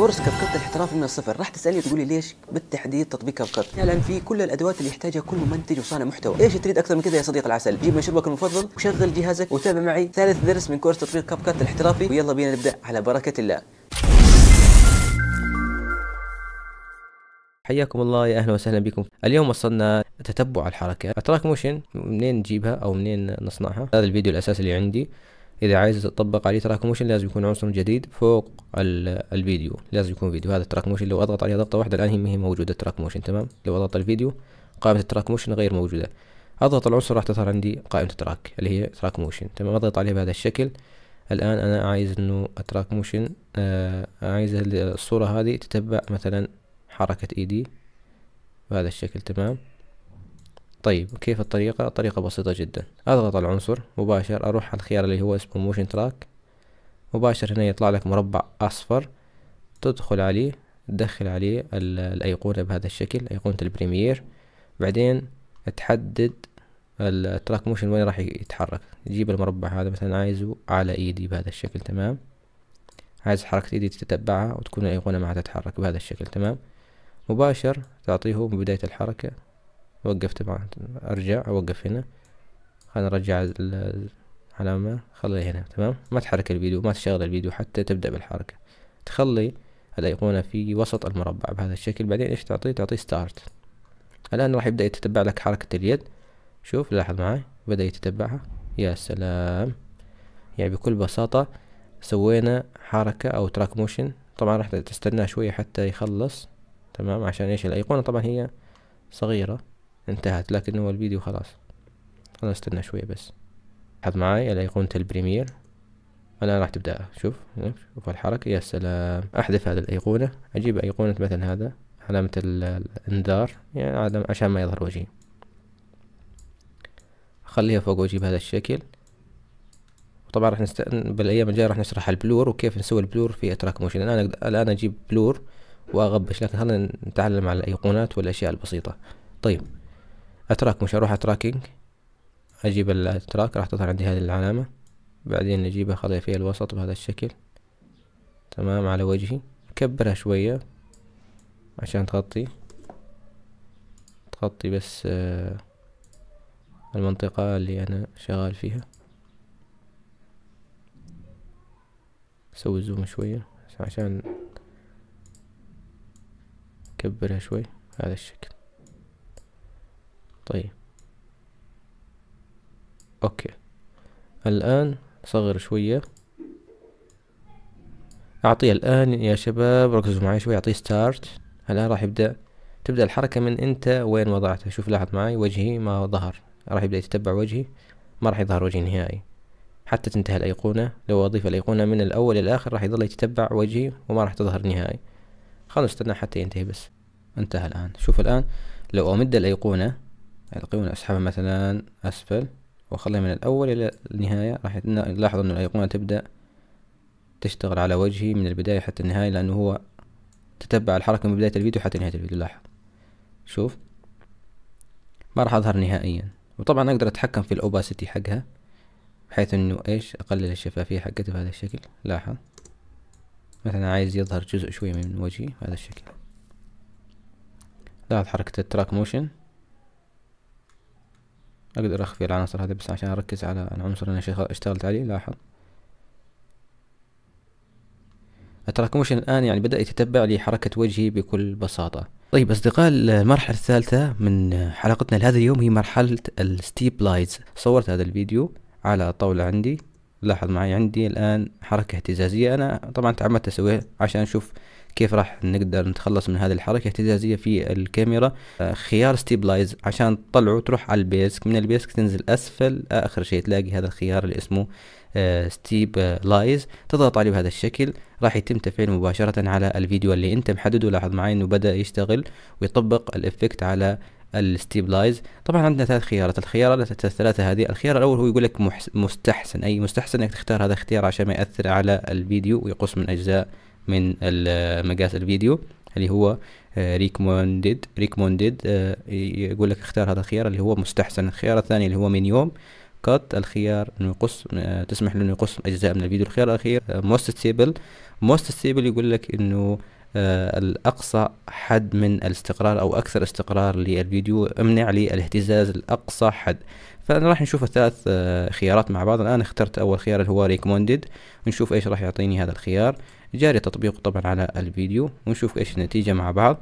كورس كبكت الاحترافي من الصفر راح تسالني تقولي ليش بالتحديد تطبيق كبكت فعلا في كل الادوات اللي يحتاجها كل منتج وصانع محتوى ايش تريد اكثر من كذا يا صديق العسل جيب مشروبك المفضل وشغل جهازك وتابع معي ثالث درس من كورس تطبيق كبكت الاحترافي ويلا بينا نبدا على بركه الله حياكم الله يا اهلا وسهلا بكم اليوم وصلنا تتبع الحركات اتراك موشن منين نجيبها او منين نصنعها هذا الفيديو الاساسي اللي عندي اذا عايز تطبق عليه تراك موشن لازم يكون عنصر جديد فوق الفيديو لازم يكون فيديو هذا التراك موشن لو اضغط عليه ضغطه واحده الان هي موجوده التراك موشن تمام لو اضغط الفيديو قائمه التراك موشن غير موجوده اضغط العنصر راح تظهر عندي قائمه التراك اللي هي تراك موشن تمام اضغط عليه بهذا الشكل الان انا عايز انه التراك موشن آه عايز الصوره هذه تتبع مثلا حركه ايدي بهذا الشكل تمام طيب كيف الطريقة الطريقة بسيطة جدا اضغط العنصر مباشر اروح على الخيار اللي هو اسمه موشن تراك مباشر هنا يطلع لك مربع اصفر تدخل عليه تدخل عليه الايقونة بهذا الشكل ايقونة البريمير بعدين تحدد التراك موشن وين راح يتحرك تجيب المربع هذا مثلا عايزه على ايدي بهذا الشكل تمام عايز حركة ايدي تتبعها وتكون الايقونة معها تتحرك بهذا الشكل تمام مباشر تعطيه بداية الحركة وقفت بعد ارجع اوقف هنا خلنا نرجع العلامة خليها هنا تمام ما تحرك الفيديو ما تشغل الفيديو حتى تبدأ بالحركة تخلي الأيقونة في وسط المربع بهذا الشكل بعدين إيش تعطيه تعطيه ستارت الآن راح يبدأ يتتبع لك حركة اليد شوف لاحظ معي بدأ يتتبعها يا سلام يعني بكل بساطة سوينا حركة أو تراك موشن طبعا راح تستناه شوية حتى يخلص تمام عشان إيش الأيقونة طبعا هي صغيرة انتهت لكن هو الفيديو خلاص خلاص استنى شوية بس لاحظ معاي الأيقونة البريمير الآن راح تبدأ شوف شوف الحركة يا سلام أحذف هذه الأيقونة أجيب أيقونة مثل هذا علامة الإنذار يعني عشان ما يظهر وجهي أخليها فوق وأجيب بهذا الشكل طبعا راح نست... بالايام الجايه راح نشرح البلور وكيف نسوي البلور في اتراك موشن الان الان اجيب بلور واغبش لكن خلينا نتعلم على الايقونات والاشياء البسيطه طيب اتراك مش اروح اتراكينج اجيب الاتراك راح تظهر عندي هذه العلامة بعدين اجيبها خليها في الوسط بهذا الشكل تمام على وجهي كبرها شوية عشان تغطي تغطي بس آه، المنطقة اللي أنا شغال فيها سوي زوم شوية عشان كبرها شوي هذا الشكل طيب اوكي الان صغر شوية اعطيه الان يا شباب ركزوا معي شوي اعطيه ستارت الان راح يبدأ تبدأ الحركة من انت وين وضعته شوف لاحظ معي وجهي ما ظهر راح يبدأ يتتبع وجهي ما راح يظهر وجهي نهائي حتى تنتهي الأيقونة لو أضيف الأيقونة من الأول للآخر راح يظل يتتبع وجهي وما راح تظهر نهائي خلنا نستنى حتى ينتهي بس انتهى الآن شوف الآن لو أمد الأيقونة الأيقونة أسحبها مثلا أسفل وأخليها من الأول إلى النهاية راح نلاحظ أن الأيقونة تبدأ تشتغل على وجهي من البداية حتى النهاية لأنه هو تتبع الحركة من بداية الفيديو حتى نهاية الفيديو لاحظ شوف ما راح أظهر نهائيا وطبعا أقدر أتحكم في الأوباسيتي حقها بحيث إنه إيش أقلل الشفافية حقتها بهذا الشكل لاحظ مثلا عايز يظهر جزء شوية من وجهي بهذا الشكل لاحظ حركة التراك موشن اقدر اخفي العناصر هذه بس عشان اركز على العنصر اللي انا اشتغلت عليه لاحظ التراكموشن الآن يعني بدأ يتتبع لي حركة وجهي بكل بساطة طيب أصدقاء المرحلة الثالثة من حلقتنا لهذا اليوم هي مرحلة الستيب لايتس صورت هذا الفيديو على طاولة عندي لاحظ معي عندي الآن حركة اهتزازية أنا طبعا تعمدت أسويها عشان أشوف كيف راح نقدر نتخلص من هذه الحركة اهتزازية في الكاميرا آه، خيار ستيبلايز عشان تطلعه تروح على البيسك من البيسك تنزل أسفل آخر شيء تلاقي هذا الخيار اللي اسمه آه، ستيبلايز تضغط عليه بهذا الشكل راح يتم تفعيله مباشرة على الفيديو اللي انت محدده لاحظ معي انه بدأ يشتغل ويطبق الافكت على الستيبلايز طبعا عندنا ثلاث خيارات الخيارات الثلاثة هذه الخيار الأول هو يقول لك مستحسن أي مستحسن أنك تختار هذا الاختيار عشان ما يأثر على الفيديو ويقص من أجزاء من مقاس الفيديو اللي هو ريكومندد آه، ريكومندد آه، يقول لك اختار هذا الخيار اللي هو مستحسن الخيار الثاني اللي هو من يوم كات الخيار انه يقص آه، تسمح له انه يقص اجزاء من الفيديو الخيار الاخير موست ستيبل موست ستيبل يقول لك انه الاقصى حد من الاستقرار او اكثر استقرار للفيديو امنع لي الاهتزاز الاقصى حد فانا راح نشوف الثلاث خيارات مع بعض الان اخترت اول خيار اللي هو ريكومندد نشوف ايش راح يعطيني هذا الخيار جاري تطبيقه طبعا على الفيديو ونشوف ايش النتيجة مع بعض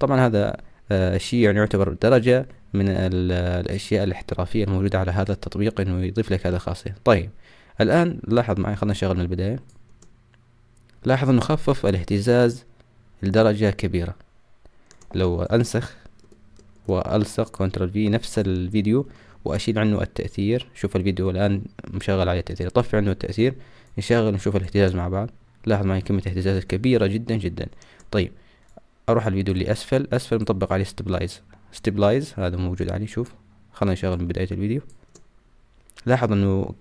طبعا هذا الشيء آه، يعني يعتبر درجة من الأشياء الاحترافية الموجودة على هذا التطبيق إنه يضيف لك هذه الخاصية طيب الآن لاحظ معي خلنا نشغل من البداية لاحظ إنه خفف الاهتزاز لدرجة كبيرة لو أنسخ وألصق كنترول في نفس الفيديو وأشيل عنه التأثير شوف الفيديو الآن مشغل عليه التأثير طفي عنه التأثير نشغل نشوف الاهتزاز مع بعض لاحظ معي كمية اهتزازات كبيرة جدا جدا طيب اروح على الفيديو اللي اسفل اسفل مطبق عليه ستبلايز ستبلايز هذا موجود عليه شوف خلنا نشغل من بداية الفيديو لاحظ انه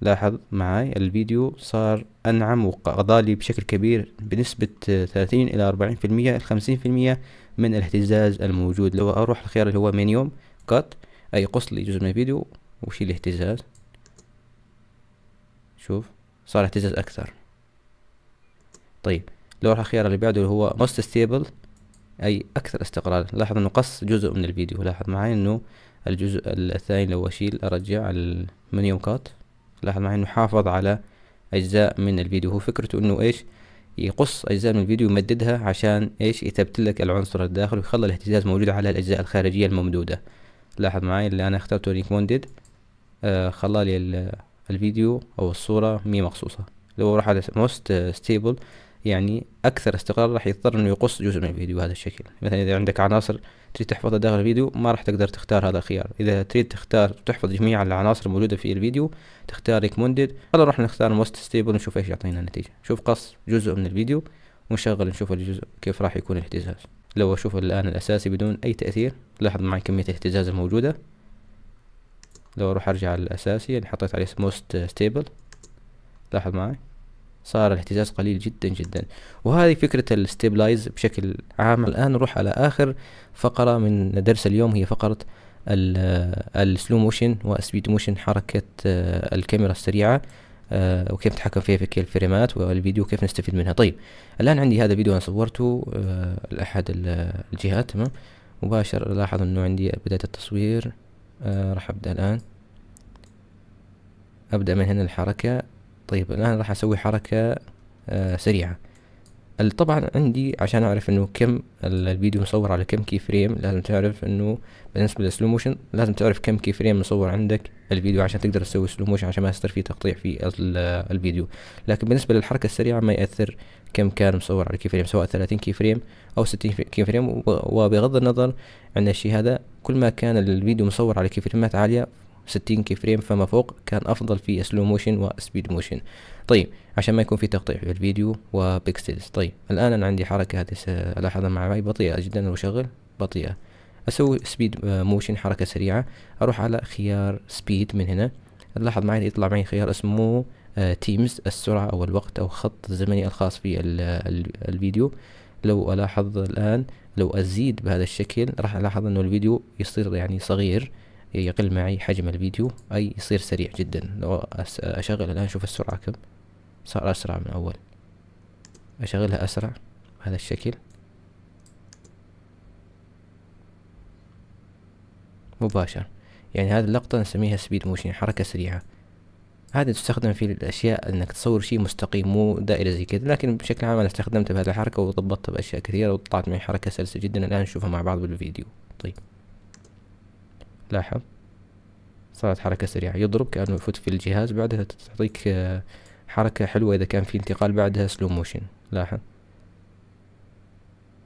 لاحظ معاي الفيديو صار أنعم وقضى لي بشكل كبير بنسبة ثلاثين إلى أربعين في المية خمسين في المية من الاهتزاز الموجود لو أروح الخيار اللي هو منيوم كات أي قص لي جزء من الفيديو وشيل الاهتزاز شوف صار اهتزاز أكثر طيب لو راح الخيار اللي بعده هو most stable اي اكثر استقرار لاحظ انه قص جزء من الفيديو لاحظ معي انه الجزء الثاني لو اشيل ارجع المنيوم كات لاحظ معي انه حافظ على اجزاء من الفيديو هو فكرته انه ايش يقص اجزاء من الفيديو يمددها عشان ايش يثبت لك العنصر الداخل ويخلي الاهتزاز موجود على الاجزاء الخارجيه الممدوده لاحظ معي اللي انا اخترته ريكوندد آه الفيديو او الصوره مي مقصوصه لو راح على موست ستيبل يعني اكثر استقرار راح يضطر انه يقص جزء من الفيديو بهذا الشكل مثلا اذا عندك عناصر تريد تحفظها داخل الفيديو ما راح تقدر تختار هذا الخيار اذا تريد تختار تحفظ جميع العناصر الموجوده في الفيديو تختار ريكومندد هلا راح نختار موست ستيبل ونشوف ايش يعطينا النتيجه شوف قص جزء من الفيديو ونشغل نشوف الجزء كيف راح يكون الاهتزاز لو اشوف الان الاساسي بدون اي تاثير لاحظ معي كميه الاهتزاز الموجوده لو اروح ارجع للاساسي اللي حطيت عليه موست ستيبل لاحظ معي صار الاهتزاز قليل جدا جدا وهذه فكرة الستيبلايز بشكل عام الآن نروح على آخر فقرة من درس اليوم هي فقرة السلو موشن والسبيد موشن حركة آه، الكاميرا السريعة آه، وكيف نتحكم فيها في الفريمات والفيديو كيف نستفيد منها طيب الآن عندي هذا الفيديو أنا صورته آه، لأحد الجهات تمام مباشر لاحظ أنه عندي بداية التصوير راح أبدأ الآن أبدأ من هنا الحركة طيب الآن راح أسوي حركة آه، سريعة طبعا عندي عشان أعرف إنه كم الفيديو مصور على كم كي فريم لازم تعرف إنه بالنسبة للسلو موشن لازم تعرف كم كي فريم مصور عندك الفيديو عشان تقدر تسوي سلو موشن عشان ما يصير فيه تقطيع في الفيديو لكن بالنسبة للحركة السريعة ما يأثر كم كان مصور على كي فريم سواء 30 كي فريم أو 60 كي فريم وبغض النظر عن الشيء هذا كل ما كان الفيديو مصور على كي فريمات عالية 60 كي فريم فما فوق كان افضل في سلو موشن وسبيد موشن طيب عشان ما يكون في تقطيع في الفيديو وبيكسلز طيب الان انا عندي حركه هذه الاحظها معي بطيئه جدا وشغل بطيئه اسوي سبيد موشن آه، حركه سريعه اروح على خيار سبيد من هنا لاحظ معي يطلع معي خيار اسمه تيمز آه، السرعه او الوقت او خط الزمني الخاص في الفيديو لو الاحظ الان لو ازيد بهذا الشكل راح الاحظ انه الفيديو يصير يعني صغير يقل معي حجم الفيديو أي يصير سريع جدا لو أشغل الآن شوف السرعة كم صار أسرع من أول أشغلها أسرع بهذا الشكل مباشر يعني هذه اللقطة نسميها سبيد موشن حركة سريعة هذه تستخدم في الأشياء أنك تصور شيء مستقيم مو دائرة زي كذا لكن بشكل عام أنا استخدمت بهذه الحركة وضبطتها بأشياء كثيرة وطلعت معي حركة سلسة جدا الآن نشوفها مع بعض بالفيديو طيب لاحظ صارت حركة سريعة يضرب كأنه يفوت في الجهاز بعدها تعطيك آه، حركة حلوة إذا كان في انتقال بعدها سلو موشن لاحظ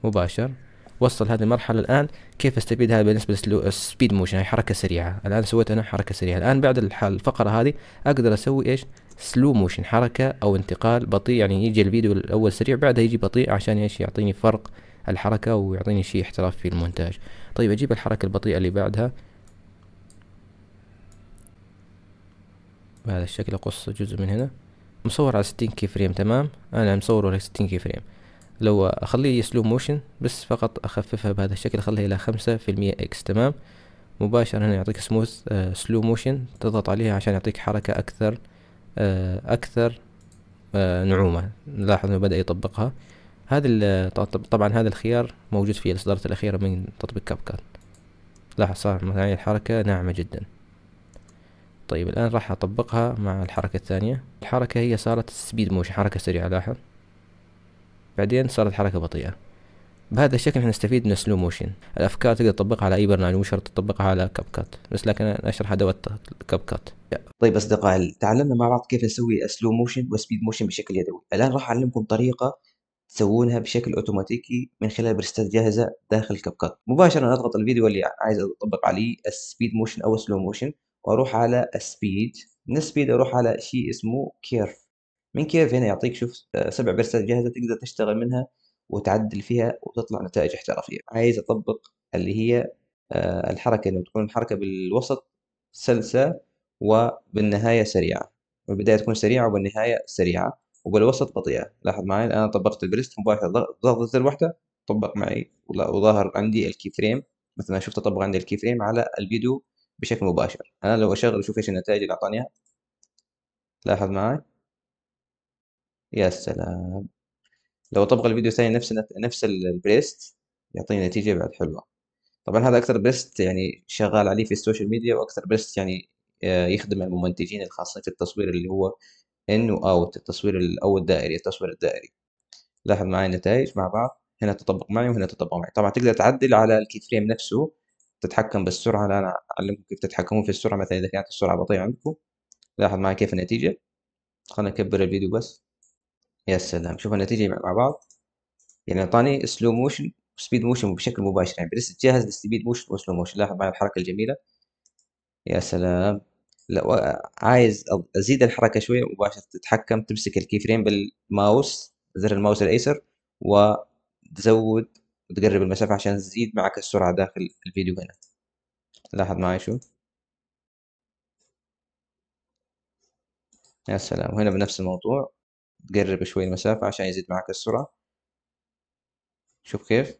مباشر وصل هذه المرحلة الآن كيف استفيد هذا بالنسبة للسبيد موشن هي حركة سريعة الآن سويت أنا حركة سريعة الآن بعد الفقرة هذه أقدر أسوي إيش سلو موشن حركة أو انتقال بطيء يعني يجي الفيديو الأول سريع بعدها يجي بطيء عشان إيش يعطيني فرق الحركة ويعطيني شيء احتراف في المونتاج طيب أجيب الحركة البطيئة اللي بعدها بهذا الشكل اقص جزء من هنا مصور على ستين كي فريم تمام انا مصوره على ستين كي فريم لو اخليه سلو موشن بس فقط اخففها بهذا الشكل اخليها الى خمسة في المية اكس تمام مباشرة هنا يعطيك سموث سلو موشن تضغط عليها عشان يعطيك حركة اكثر آه، اكثر آه، نعومة نلاحظ انه بدأ يطبقها هذا طبعا هذا الخيار موجود في الاصدارات الاخيرة من تطبيق كاب كات لاحظ صار معي الحركة ناعمة جدا طيب الآن راح أطبقها مع الحركة الثانية الحركة هي صارت سبيد موشن حركة سريعة لاحظ بعدين صارت حركة بطيئة بهذا الشكل نستفيد من السلو موشن الافكار تقدر تطبقها على اي برنامج مو شرط تطبقها على كاب كات بس لكن انا اشرح ادوات كاب كات طيب اصدقائي تعلمنا مع بعض كيف نسوي سلو موشن وسبيد موشن بشكل يدوي الان راح اعلمكم طريقه تسوونها بشكل اوتوماتيكي من خلال برستات جاهزه داخل كاب كات مباشره اضغط الفيديو اللي عايز اطبق عليه السبيد موشن او سلو موشن واروح على السبيد من السبيد اروح على شيء اسمه كيرف من كيرف هنا يعطيك شوف آه، سبع برسات جاهزه تقدر تشتغل منها وتعدل فيها وتطلع نتائج احترافيه عايز اطبق اللي هي آه، الحركه انه تكون الحركه بالوسط سلسه وبالنهايه سريعه بالبدايه تكون سريعه وبالنهايه سريعه وبالوسط بطيئه لاحظ معي انا طبقت البريست مباشره زر واحده طبق معي وظهر عندي الكي فريم مثل ما شفت طبق عندي الكي فريم على الفيديو بشكل مباشر انا لو اشغل اشوف ايش النتائج اللي اعطاني اياها لاحظ معي يا سلام لو اطبق الفيديو الثاني نفس نفس البريست يعطيني نتيجه بعد حلوه طبعا هذا اكثر بريست يعني شغال عليه في السوشيال ميديا واكثر بريست يعني آه، يخدم المنتجين الخاصين في التصوير اللي هو ان واوت التصوير او الدائري التصوير الدائري لاحظ معي النتائج مع بعض هنا تطبق معي وهنا تطبق معي طبعا تقدر تعدل على الكي فريم نفسه تتحكم بالسرعه لا انا اعلمكم كيف تتحكمون في السرعه مثلا اذا كانت السرعه بطيئه عندكم لاحظ معي كيف النتيجه خلنا نكبر الفيديو بس يا سلام شوف النتيجه مع بعض يعني اعطاني سلو موشن وسبيد موشن بشكل مباشر يعني لسه جاهز للسبيد موشن وسلو موشن لاحظ معي الحركه الجميله يا سلام لو عايز ازيد الحركه شويه مباشره تتحكم تمسك الكي فريم بالماوس زر الماوس الايسر وتزود وتقرب المسافة عشان تزيد معك السرعة داخل الفيديو هنا لاحظ معي شوف يا سلام وهنا بنفس الموضوع تقرب شوي المسافة عشان يزيد معك السرعة شوف كيف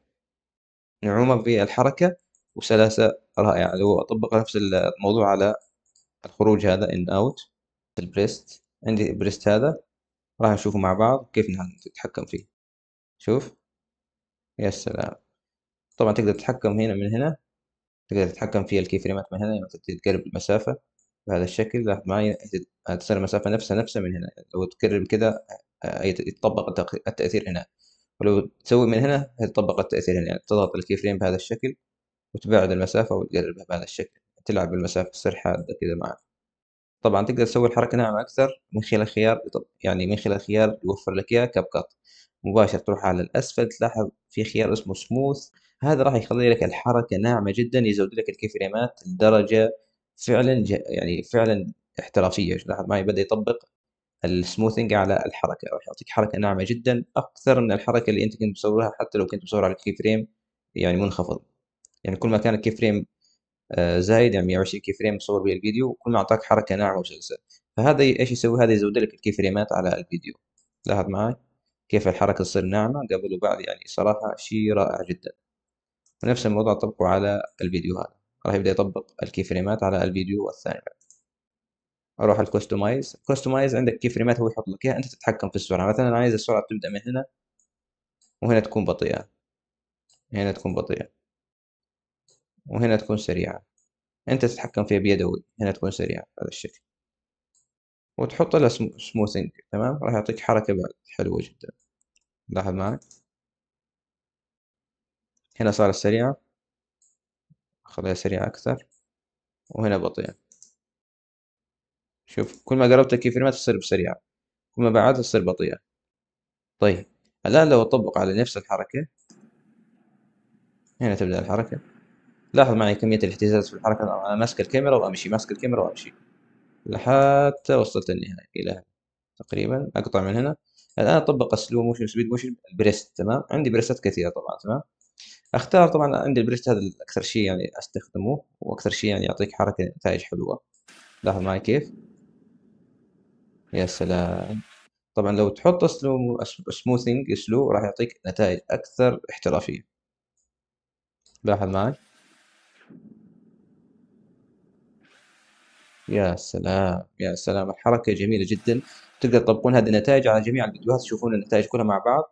نعومة في الحركة وسلاسة رائعة لو أطبق نفس الموضوع على الخروج هذا إن أوت البريست عندي البريست هذا راح نشوفه مع بعض كيف نتحكم فيه شوف يا سلام طبعا تقدر تتحكم هنا من هنا تقدر تتحكم في الكي فريمات من هنا لما يعني تقرب المسافة بهذا الشكل لاحظ معي تصير المسافة نفسها نفسها من هنا لو تقرب كذا آه، يتطبق التأثير هنا ولو تسوي من هنا يتطبق التأثير هنا يعني تضغط الكي فريم بهذا الشكل وتبعد المسافة وتقربها بهذا الشكل تلعب بالمسافة تصير حادة كذا معك طبعا تقدر تسوي الحركة ناعمة أكثر من خلال خيار يعني من خلال خيار يوفر لك إياه كاب كات مباشر تروح على الأسفل تلاحظ في خيار اسمه سموث هذا راح يخلي لك الحركة ناعمة جدا يزود لك الكي فريمات لدرجة فعلا يعني فعلا احترافية لاحظ معي بدأ يطبق السموثنج على الحركة راح يعطيك حركة ناعمة جدا أكثر من الحركة اللي أنت كنت مصورها حتى لو كنت مصور على فريم يعني منخفض يعني كل ما كان الكي فريم آه، زايد يعني 120 كي فريم مصور بها الفيديو كل ما أعطاك حركة ناعمة وسلسة فهذا ايش يسوي هذا يزود لك الكي فريمات على الفيديو لاحظ معي كيف الحركة تصير ناعمة قبل وبعد يعني صراحة شيء رائع جدا ونفس الموضوع طبقه على الفيديو هذا راح يبدأ يطبق الكي فريمات على الفيديو الثاني بعد اروح الكستمايز الكستمايز عندك كي فريمات هو يحط لك اياها انت تتحكم في السرعه مثلا انا عايز السرعه تبدا من هنا وهنا تكون بطيئه هنا تكون بطيئه وهنا تكون سريعه انت تتحكم فيها بيدوي هنا تكون سريعه هذا الشكل وتحط له سموثنج تمام راح يعطيك حركة بعد حلوة جدا لاحظ معي هنا صارت سريعة خليها سريعة أكثر وهنا بطيئة شوف كل ما قربت الكيفريمات تصير بسريعة كل ما بعدها تصير بطيئة طيب الآن لو أطبق على نفس الحركة هنا تبدأ الحركة لاحظ معي كمية الاهتزاز في الحركة أنا ماسك الكاميرا وأمشي ماسك الكاميرا وأمشي لحتى وصلت النهاية إلى هنا تقريبا أقطع من هنا الآن أطبق السلو موشن سبيد موشن البريست تمام عندي بريستات كثيرة طبعا تمام اختار طبعا عندي البريست هذا اكثر شيء يعني استخدمه واكثر شيء يعني يعطيك حركه نتائج حلوه لاحظ معي كيف يا سلام طبعا لو تحط سلو سموثينج سلو راح يعطيك نتائج اكثر احترافيه لاحظ معي يا سلام، يا سلام، الحركة جميلة جدًا، تقدر تطبقون هذه النتايج على جميع الفيديوهات، تشوفون النتايج كلها مع بعض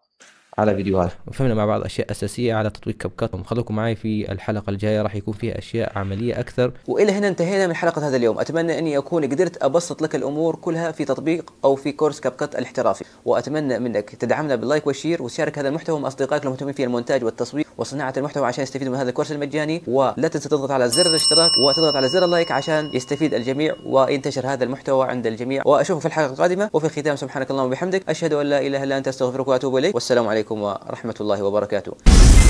على فيديوهات. وفهمنا مع بعض أشياء أساسية على تطبيق كاب كات، خليكم معي في الحلقة الجاية راح يكون فيها أشياء عملية أكثر. وإلى هنا انتهينا من حلقة هذا اليوم، أتمنى أني أكون قدرت أبسط لك الأمور كلها في تطبيق أو في كورس كاب كات الاحترافي، وأتمنى منك تدعمنا باللايك والشير وتشارك هذا المحتوى مع أصدقائك المهتمين في المونتاج والتصوير. وصناعه المحتوى عشان يستفيدوا من هذا الكورس المجاني ولا تنسى تضغط على زر الاشتراك وتضغط على زر اللايك عشان يستفيد الجميع وينتشر هذا المحتوى عند الجميع واشوفك في الحلقه القادمه وفي الختام سبحانك اللهم وبحمدك اشهد ان لا اله الا انت استغفرك واتوب اليك والسلام عليكم ورحمه الله وبركاته